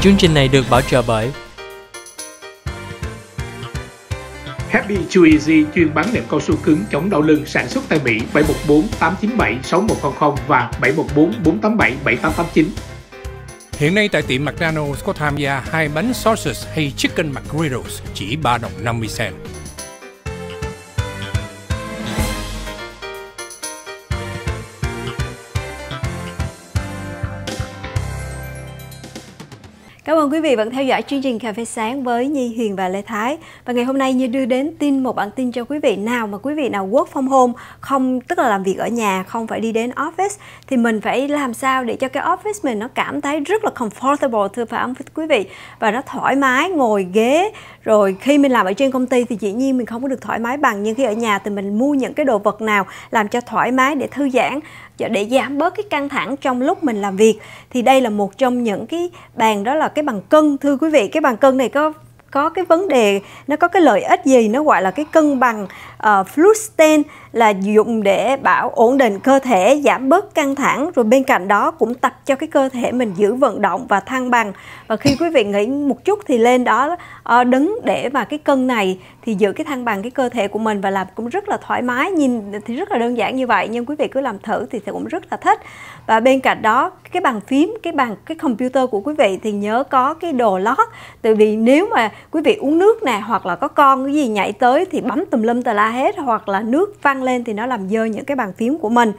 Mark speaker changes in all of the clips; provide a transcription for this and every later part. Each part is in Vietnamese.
Speaker 1: Chương trình này được bảo trợ bởi Happy Chew Easy chuyên bán nệm cao su cứng chống đau lưng sản xuất tại Mỹ 714 897 6100 và 714 487 7889. Hiện nay tại tiệm McDonald's có tham gia hai bánh sausage hay chicken McGriddles chỉ 3 đồng 50 cent.
Speaker 2: ơn vâng, quý vị vẫn theo dõi chương trình Cà phê sáng với Nhi Huyền và Lê Thái. Và ngày hôm nay Nhi đưa đến tin một bản tin cho quý vị nào mà quý vị nào work from home, không tức là làm việc ở nhà, không phải đi đến office thì mình phải làm sao để cho cái office mình nó cảm thấy rất là comfortable thưa phải không quý vị và nó thoải mái ngồi ghế rồi khi mình làm ở trên công ty thì dĩ nhiên mình không có được thoải mái bằng nhưng khi ở nhà thì mình mua những cái đồ vật nào làm cho thoải mái để thư giãn Dạ, để giảm bớt cái căng thẳng trong lúc mình làm việc thì đây là một trong những cái bàn đó là cái bàn cân thưa quý vị cái bàn cân này có có cái vấn đề nó có cái lợi ích gì nó gọi là cái cân bằng uh, ờ, fluid là dùng để bảo ổn định cơ thể, giảm bớt căng thẳng rồi bên cạnh đó cũng tập cho cái cơ thể mình giữ vận động và thăng bằng. Và khi quý vị nghĩ một chút thì lên đó ờ, đứng để mà cái cân này thì giữ cái thăng bằng cái cơ thể của mình và làm cũng rất là thoải mái, nhìn thì rất là đơn giản như vậy nhưng quý vị cứ làm thử thì sẽ cũng rất là thích. Và bên cạnh đó cái bàn phím, cái bàn cái computer của quý vị thì nhớ có cái đồ lót. Tại vì nếu mà quý vị uống nước nè hoặc là có con cái gì nhảy tới thì bấm tùm lum tà la hết hoặc là nước văng lên thì nó làm dơ những cái bàn phím của mình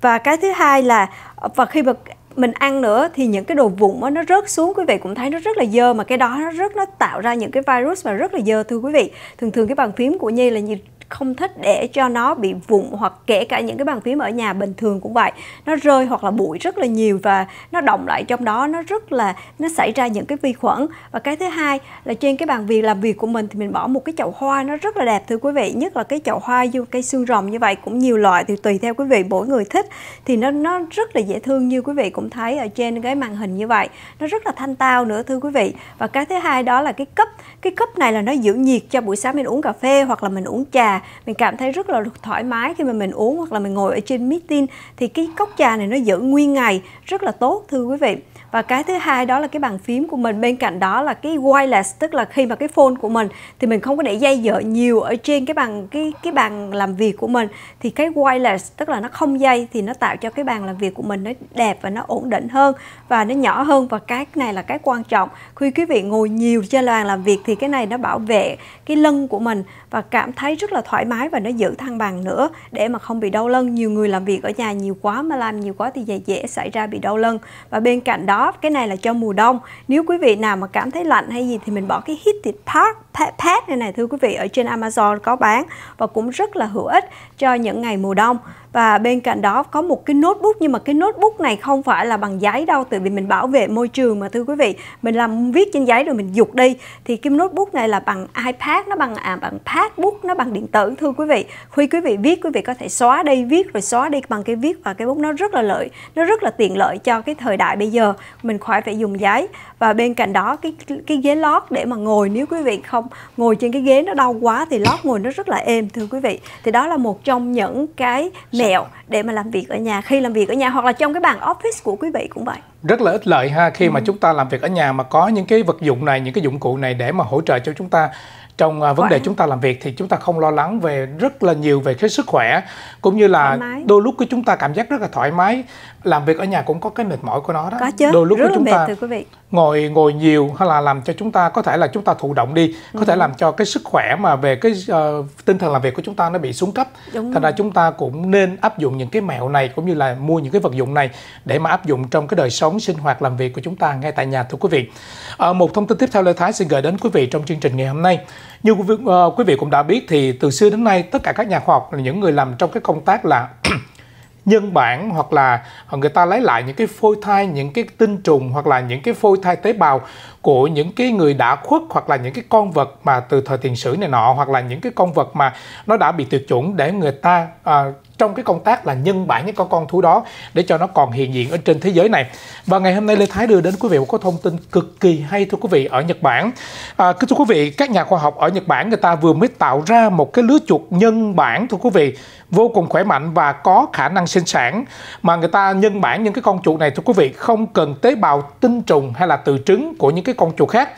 Speaker 2: và cái thứ hai là và khi mà mình ăn nữa thì những cái đồ vụn nó rớt xuống quý vị cũng thấy nó rất là dơ mà cái đó nó rất nó tạo ra những cái virus mà rất là dơ thưa quý vị thường thường cái bàn phím của nhi là như không thích để cho nó bị vụn hoặc kể cả những cái bàn phím ở nhà bình thường cũng vậy nó rơi hoặc là bụi rất là nhiều và nó động lại trong đó nó rất là nó xảy ra những cái vi khuẩn và cái thứ hai là trên cái bàn việc làm việc của mình thì mình bỏ một cái chậu hoa nó rất là đẹp thưa quý vị nhất là cái chậu hoa dù cây xương rồng như vậy cũng nhiều loại thì tùy theo quý vị mỗi người thích thì nó nó rất là dễ thương như quý vị cũng thấy ở trên cái màn hình như vậy nó rất là thanh tao nữa thưa quý vị và cái thứ hai đó là cái cấp cái cấp này là nó giữ nhiệt cho buổi sáng mình uống cà phê hoặc là mình uống trà mình cảm thấy rất là thoải mái khi mà mình uống hoặc là mình ngồi ở trên meeting thì cái cốc trà này nó giữ nguyên ngày rất là tốt thưa quý vị và cái thứ hai đó là cái bàn phím của mình bên cạnh đó là cái wireless tức là khi mà cái phone của mình thì mình không có để dây dợ nhiều ở trên cái bàn cái cái bàn làm việc của mình thì cái wireless tức là nó không dây thì nó tạo cho cái bàn làm việc của mình nó đẹp và nó ổn định hơn và nó nhỏ hơn và cái này là cái quan trọng khi quý vị ngồi nhiều trên bàn làm việc thì cái này nó bảo vệ cái lưng của mình và cảm thấy rất là thoải mái và nó giữ thăng bằng nữa để mà không bị đau lưng nhiều người làm việc ở nhà nhiều quá mà làm nhiều quá thì dễ dễ xảy ra bị đau lưng và bên cạnh đó cái này là cho mùa đông nếu quý vị nào mà cảm thấy lạnh hay gì thì mình bỏ cái heated pad pad này này thưa quý vị ở trên Amazon có bán và cũng rất là hữu ích cho những ngày mùa đông và bên cạnh đó có một cái notebook nhưng mà cái notebook này không phải là bằng giấy đâu tại vì mình bảo vệ môi trường mà thưa quý vị mình làm viết trên giấy rồi mình dục đi thì cái notebook này là bằng iPad nó bằng à, bằng pad book nó bằng điện tử tử thưa quý vị khi quý vị viết quý vị có thể xóa đi viết rồi xóa đi bằng cái viết và cái bút nó rất là lợi nó rất là tiện lợi cho cái thời đại bây giờ mình khỏi phải dùng giấy và bên cạnh đó cái cái ghế lót để mà ngồi nếu quý vị không ngồi trên cái ghế nó đau quá thì lót ngồi nó rất là êm thưa quý vị thì đó là một trong những cái mẹo để mà làm việc ở nhà khi làm việc ở nhà hoặc là trong cái bàn office của quý vị cũng vậy
Speaker 1: rất là ích lợi ha khi ừ. mà chúng ta làm việc ở nhà mà có những cái vật dụng này những cái dụng cụ này để mà hỗ trợ cho chúng ta trong à, vấn đề chúng ta làm việc thì chúng ta không lo lắng về rất là nhiều về cái sức khỏe cũng như là đôi lúc của chúng ta cảm giác rất là thoải mái làm việc ở nhà cũng có cái mệt mỏi của nó đó có chứ. đôi lúc rất cái chúng ta mệt, quý vị ngồi ngồi nhiều hay là làm cho chúng ta có thể là chúng ta thụ động đi có ừ. thể làm cho cái sức khỏe mà về cái uh, tinh thần làm việc của chúng ta nó bị xuống cấp Đúng thành rồi. ra chúng ta cũng nên áp dụng những cái mẹo này cũng như là mua những cái vật dụng này để mà áp dụng trong cái đời sống sinh hoạt làm việc của chúng ta ngay tại nhà thưa quý vị uh, một thông tin tiếp theo Lê Thái xin gửi đến quý vị trong chương trình ngày hôm nay như quý vị, uh, quý vị cũng đã biết thì từ xưa đến nay tất cả các nhà khoa học là những người làm trong cái công tác là nhân bản hoặc là ờ, người ta lấy lại những cái phôi thai những cái tinh trùng hoặc là những cái phôi thai tế bào của những cái người đã khuất hoặc là những cái con vật mà từ thời tiền sử này nọ hoặc là những cái con vật mà nó đã bị tuyệt chủng để người ta à, trong cái công tác là nhân bản những con con thú đó để cho nó còn hiện diện ở trên thế giới này và ngày hôm nay Lê Thái đưa đến quý vị một cái thông tin cực kỳ hay thưa quý vị ở Nhật Bản à, thưa quý vị các nhà khoa học ở Nhật Bản người ta vừa mới tạo ra một cái lứa chuột nhân bản thưa quý vị vô cùng khỏe mạnh và có khả năng sinh sản mà người ta nhân bản những cái con chuột này thưa quý vị không cần tế bào tinh trùng hay là từ trứng của những cái con chuột khác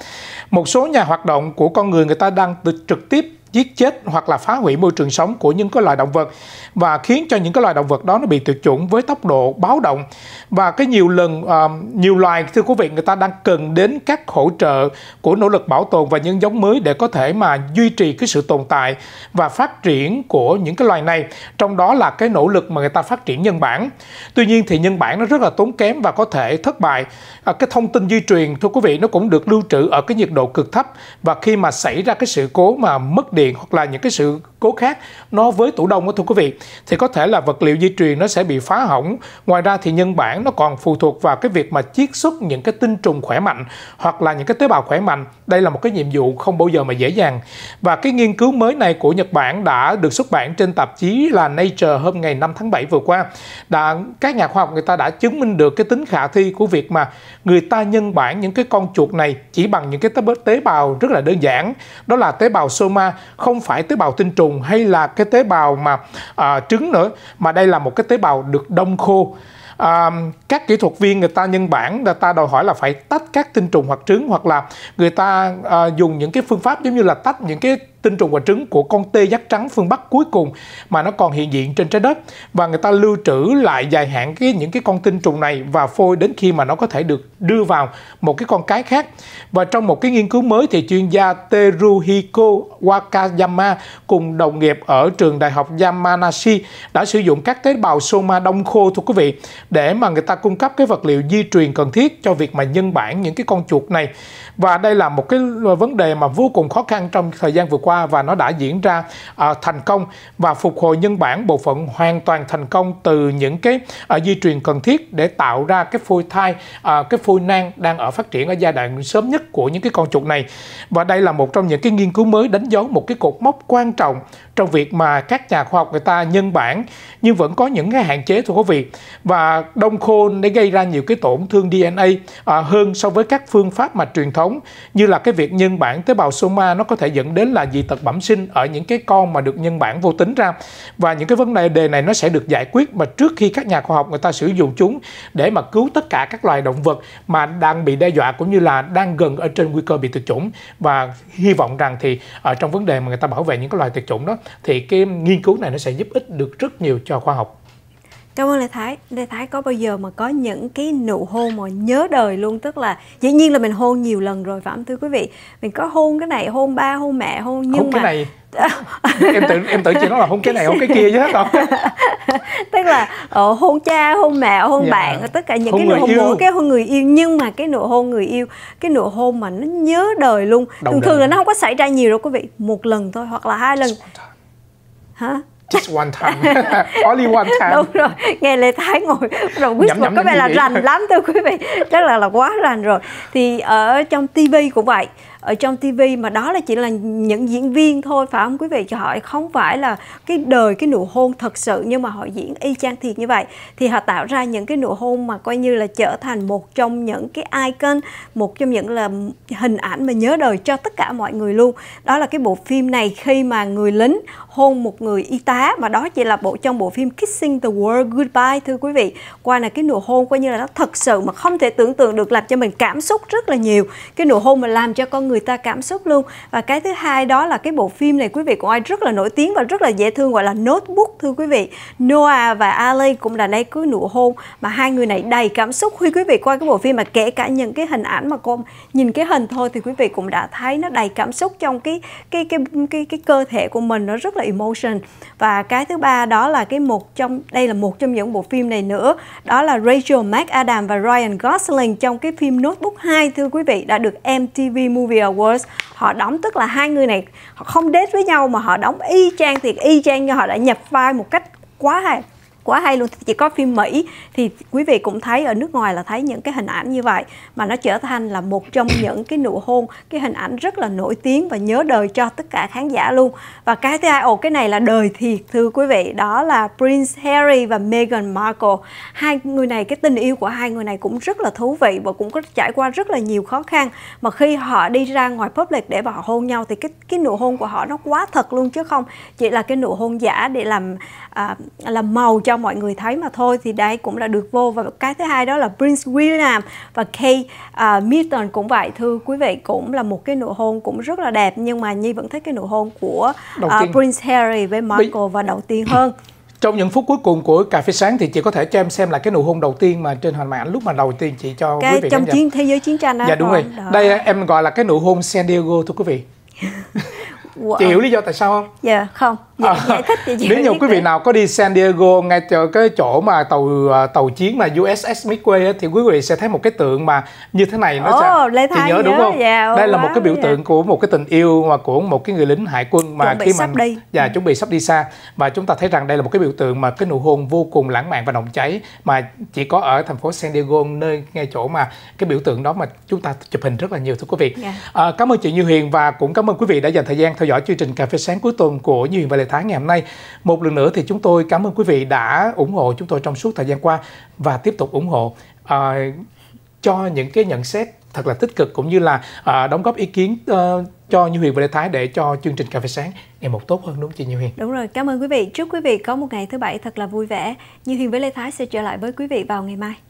Speaker 1: một số nhà hoạt động của con người người ta đang trực tiếp giết chết hoặc là phá hủy môi trường sống của những cái loài động vật và khiến cho những cái loài động vật đó nó bị tuyệt chủng với tốc độ báo động và cái nhiều lần uh, nhiều loài thưa quý vị người ta đang cần đến các hỗ trợ của nỗ lực bảo tồn và nhân giống mới để có thể mà duy trì cái sự tồn tại và phát triển của những cái loài này trong đó là cái nỗ lực mà người ta phát triển nhân bản tuy nhiên thì nhân bản nó rất là tốn kém và có thể thất bại à, cái thông tin di truyền thưa quý vị nó cũng được lưu trữ ở cái nhiệt độ cực thấp và khi mà xảy ra cái sự cố mà mất điện điện hoặc là những cái sự cố khác nó với tủ đông đó thưa quý vị thì có thể là vật liệu di truyền nó sẽ bị phá hỏng ngoài ra thì nhân bản nó còn phụ thuộc vào cái việc mà chiết xuất những cái tinh trùng khỏe mạnh hoặc là những cái tế bào khỏe mạnh đây là một cái nhiệm vụ không bao giờ mà dễ dàng và cái nghiên cứu mới này của Nhật Bản đã được xuất bản trên tạp chí là Nature hôm ngày 5 tháng 7 vừa qua đã các nhà khoa học người ta đã chứng minh được cái tính khả thi của việc mà người ta nhân bản những cái con chuột này chỉ bằng những cái tế bào rất là đơn giản đó là tế bào soma không phải tế bào tinh trùng trùng hay là cái tế bào mà à, trứng nữa mà đây là một cái tế bào được đông khô à, các kỹ thuật viên người ta nhân bản người ta đòi hỏi là phải tách các tinh trùng hoặc trứng hoặc là người ta à, dùng những cái phương pháp giống như là tách những cái tinh trùng và trứng của con tê giác trắng phương Bắc cuối cùng mà nó còn hiện diện trên trái đất và người ta lưu trữ lại dài hạn cái những cái con tinh trùng này và phôi đến khi mà nó có thể được đưa vào một cái con cái khác. Và trong một cái nghiên cứu mới thì chuyên gia Teruhiko Wakayama cùng đồng nghiệp ở trường đại học Yamanashi đã sử dụng các tế bào soma đông khô thưa quý vị để mà người ta cung cấp cái vật liệu di truyền cần thiết cho việc mà nhân bản những cái con chuột này và đây là một cái vấn đề mà vô cùng khó khăn trong thời gian vừa qua và nó đã diễn ra uh, thành công và phục hồi nhân bản bộ phận hoàn toàn thành công từ những cái uh, di truyền cần thiết để tạo ra cái phôi thai uh, cái phôi nang đang ở phát triển ở giai đoạn sớm nhất của những cái con chuột này và đây là một trong những cái nghiên cứu mới đánh dấu một cái cột mốc quan trọng trong việc mà các nhà khoa học người ta nhân bản nhưng vẫn có những cái hạn chế thưa quý vị và đông khô để gây ra nhiều cái tổn thương DNA à, hơn so với các phương pháp mà truyền thống như là cái việc nhân bản tế bào soma nó có thể dẫn đến là dị tật bẩm sinh ở những cái con mà được nhân bản vô tính ra và những cái vấn đề đề này nó sẽ được giải quyết mà trước khi các nhà khoa học người ta sử dụng chúng để mà cứu tất cả các loài động vật mà đang bị đe dọa cũng như là đang gần ở trên nguy cơ bị tuyệt chủng và hy vọng rằng thì ở à, trong vấn đề mà người ta bảo vệ những cái loài tuyệt chủng đó thì cái nghiên cứu này nó sẽ giúp ích được rất nhiều cho khoa học
Speaker 2: Cảm ơn Lê Thái. Lê Thái có bao giờ mà có những cái nụ hôn mà nhớ đời luôn tức là dĩ nhiên là mình hôn nhiều lần rồi phải không thưa quý vị? Mình có hôn cái này, hôn ba, hôn mẹ, hôn nhưng hôn mà cái này.
Speaker 1: em tự em tự chị nói là hôn cái này hôn cái kia chứ hết rồi,
Speaker 2: tức là ở ờ, hôn cha hôn mẹ hôn dạ. bạn tất cả những hôn cái nụ hôn mỗi cái hôn người yêu nhưng mà cái nụ hôn người yêu cái nụ hôn mà nó nhớ đời luôn Đồng thường đời. thường là nó không có xảy ra nhiều đâu quý vị một lần thôi hoặc là hai lần hả just one time only one time đúng rồi nghe lê thái ngồi rồi quýt một cái bài là rành lắm thưa quý vị chắc là là quá rành rồi thì ở trong TV cũng vậy ở trong TV mà đó là chỉ là những diễn viên thôi phải không quý vị cho họ không phải là cái đời cái nụ hôn thật sự nhưng mà họ diễn y chang thiệt như vậy thì họ tạo ra những cái nụ hôn mà coi như là trở thành một trong những cái icon một trong những là hình ảnh mà nhớ đời cho tất cả mọi người luôn đó là cái bộ phim này khi mà người lính hôn một người y tá mà đó chỉ là bộ trong bộ phim Kissing the World Goodbye thưa quý vị qua là cái nụ hôn coi như là nó thật sự mà không thể tưởng tượng được làm cho mình cảm xúc rất là nhiều cái nụ hôn mà làm cho con người ta cảm xúc luôn và cái thứ hai đó là cái bộ phim này quý vị của ai rất là nổi tiếng và rất là dễ thương gọi là Notebook Thưa quý vị, Noah và Ali cũng là đây cưới nụ hôn mà hai người này đầy cảm xúc khi quý vị coi cái bộ phim mà kể cả những cái hình ảnh mà cô nhìn cái hình thôi thì quý vị cũng đã thấy nó đầy cảm xúc trong cái cái cái cái cái, cơ thể của mình nó rất là emotion. Và cái thứ ba đó là cái một trong đây là một trong những bộ phim này nữa, đó là Rachel McAdams và Ryan Gosling trong cái phim Notebook 2 thưa quý vị đã được MTV Movie Awards họ đóng tức là hai người này họ không date với nhau mà họ đóng y chang thiệt y chang như họ đã nhập vai một cách quá hạn quá hay luôn chỉ có phim Mỹ thì quý vị cũng thấy ở nước ngoài là thấy những cái hình ảnh như vậy mà nó trở thành là một trong những cái nụ hôn cái hình ảnh rất là nổi tiếng và nhớ đời cho tất cả khán giả luôn và cái thứ hai ồ cái này là đời thiệt thưa quý vị đó là Prince Harry và Meghan Markle hai người này cái tình yêu của hai người này cũng rất là thú vị và cũng có trải qua rất là nhiều khó khăn mà khi họ đi ra ngoài public để mà họ hôn nhau thì cái cái nụ hôn của họ nó quá thật luôn chứ không chỉ là cái nụ hôn giả để làm à, làm màu cho cho mọi người thấy mà thôi thì đây cũng là được vô và cái thứ hai đó là Prince William và Kate uh, à, Middleton cũng vậy thưa quý vị cũng là một cái nụ hôn cũng rất là đẹp nhưng mà Nhi vẫn thích cái nụ hôn của uh, Prince Harry với Michael và đầu tiên hơn
Speaker 1: trong những phút cuối cùng của cà phê sáng thì chị có thể cho em xem là cái nụ hôn đầu tiên mà trên hình màn ảnh lúc mà đầu tiên chị cho cái quý vị trong chiến
Speaker 2: thế giới chiến tranh đó dạ đúng rồi đó. đây
Speaker 1: em gọi là cái nụ hôn San Diego thưa quý vị
Speaker 2: wow. chị hiểu lý do tại sao không dạ yeah, không dạ, à, thích thì chị nếu như quý vị
Speaker 1: nào có đi San Diego ngay chỗ cái chỗ mà tàu à, tàu chiến mà USS Midway thì quý vị sẽ thấy một cái tượng mà như thế này nó oh, sẽ Lê chị nhớ, nhớ đúng không dạ, yeah, đây là một cái biểu dạ. tượng của một cái tình yêu mà của một cái người lính hải quân mà chuẩn khi mà đi. dạ ừ. chuẩn bị sắp đi xa và chúng ta thấy rằng đây là một cái biểu tượng mà cái nụ hôn vô cùng lãng mạn và nồng cháy mà chỉ có ở thành phố San Diego nơi ngay chỗ mà cái biểu tượng đó mà chúng ta chụp hình rất là nhiều thưa quý vị yeah. Dạ. à, cảm ơn chị Như Huyền và cũng cảm ơn quý vị đã dành thời gian theo dõi dõi chương trình Cà phê sáng cuối tuần của Như Huyền và Lê Thái ngày hôm nay. Một lần nữa thì chúng tôi cảm ơn quý vị đã ủng hộ chúng tôi trong suốt thời gian qua và tiếp tục ủng hộ uh, cho những cái nhận xét thật là tích cực cũng như là uh, đóng góp ý kiến uh, cho Như Huyền và Lê Thái để cho chương trình Cà phê sáng ngày một tốt hơn đúng không chị Như Huyền?
Speaker 2: Đúng rồi, cảm ơn quý vị. Chúc quý vị có một ngày thứ bảy thật là vui vẻ. Như Huyền với Lê Thái sẽ trở lại với quý vị vào ngày mai.